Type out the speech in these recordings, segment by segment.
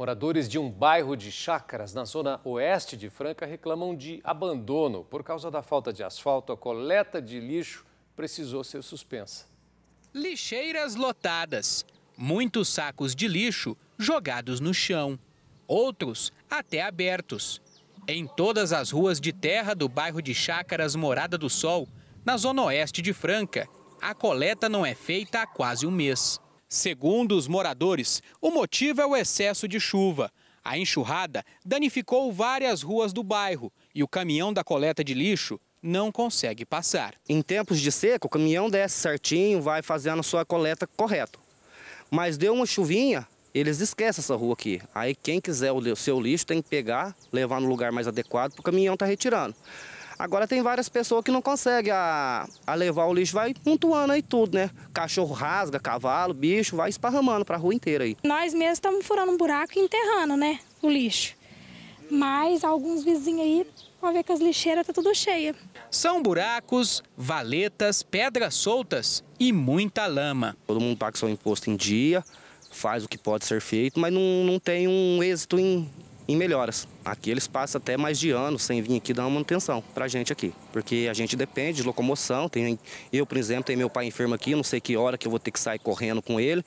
Moradores de um bairro de chácaras na zona oeste de Franca reclamam de abandono. Por causa da falta de asfalto, a coleta de lixo precisou ser suspensa. Lixeiras lotadas, muitos sacos de lixo jogados no chão, outros até abertos. Em todas as ruas de terra do bairro de Chácaras Morada do Sol, na zona oeste de Franca, a coleta não é feita há quase um mês. Segundo os moradores, o motivo é o excesso de chuva. A enxurrada danificou várias ruas do bairro e o caminhão da coleta de lixo não consegue passar. Em tempos de seca, o caminhão desce certinho, vai fazendo a sua coleta correto. Mas deu uma chuvinha, eles esquecem essa rua aqui. Aí quem quiser o seu lixo tem que pegar, levar no lugar mais adequado porque o caminhão está retirando. Agora tem várias pessoas que não conseguem a, a levar o lixo, vai pontuando aí tudo, né? Cachorro rasga, cavalo, bicho, vai esparramando para a rua inteira aí. Nós mesmos estamos furando um buraco e enterrando, né, o lixo. Mas alguns vizinhos aí vão ver que as lixeiras tá tudo cheia. São buracos, valetas, pedras soltas e muita lama. Todo mundo paga seu imposto em dia, faz o que pode ser feito, mas não, não tem um êxito em em melhoras. Aqui eles passam até mais de anos sem vir aqui dar uma manutenção pra gente aqui, porque a gente depende de locomoção. Tem, eu, por exemplo, tenho meu pai enfermo aqui, não sei que hora que eu vou ter que sair correndo com ele.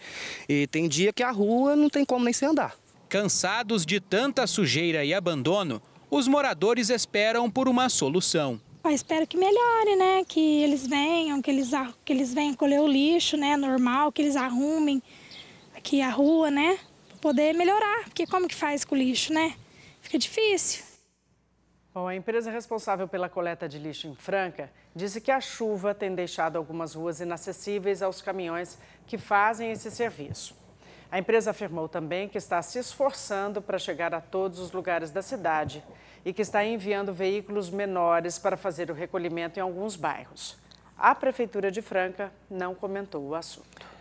E tem dia que a rua não tem como nem se andar. Cansados de tanta sujeira e abandono, os moradores esperam por uma solução. Eu ah, espero que melhore, né? Que eles venham, que eles, que eles venham colher o lixo, né? Normal, que eles arrumem aqui a rua, né? poder melhorar, porque como que faz com o lixo, né? Fica difícil. Bom, a empresa responsável pela coleta de lixo em Franca disse que a chuva tem deixado algumas ruas inacessíveis aos caminhões que fazem esse serviço. A empresa afirmou também que está se esforçando para chegar a todos os lugares da cidade e que está enviando veículos menores para fazer o recolhimento em alguns bairros. A Prefeitura de Franca não comentou o assunto.